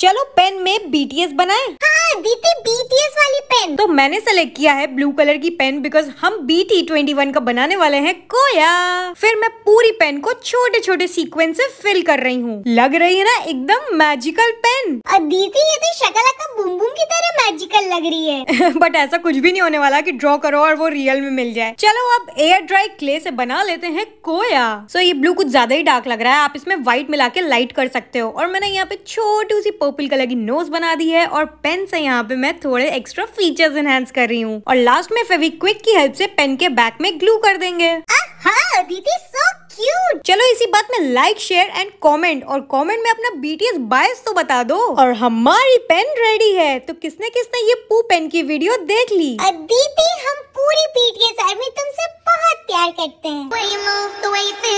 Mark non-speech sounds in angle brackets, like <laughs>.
चलो पेन में बीटीएस बनाए हाँ दीदी बीटीएस वाली पेन तो मैंने सेलेक्ट किया है ब्लू कलर की पेन बिकॉज हम बी टी ट्वेंटी वन का बनाने वाले हैं कोया फिर मैं पूरी पेन को छोटे छोटे सीक्वेंस से फिल कर रही हूँ लग रही है ना एकदम मैजिकल पेन दीदी ये तो शकला का बुम बुम लग रही है बट <laughs> ऐसा कुछ भी नहीं होने वाला कि ड्रॉ करो और वो रियल में मिल जाए चलो अब एयर ड्राई क्ले से बना लेते हैं कोया सो so, ये ब्लू कुछ ज्यादा ही डार्क लग रहा है आप इसमें व्हाइट मिला के लाइट कर सकते हो और मैंने यहाँ पे छोटी सी पर्पल कलर की नोज बना दी है और पेन से यहाँ पे मैं थोड़े एक्स्ट्रा फीचर एनहेंस कर रही हूँ और लास्ट में फेविक्विक की हेल्प ऐसी पेन के बैक में ग्लू कर देंगे दीदी सो चलो इसी बात में लाइक शेयर एंड कॉमेंट और कॉमेंट में अपना बीटीएस बायस तो बता दो और हमारी पेन रेडी है तो किसने किसने ये पू पेन की वीडियो देख ली दीपी हम पूरी बीटीएस आर्मी तुमसे बहुत प्यार करते हैं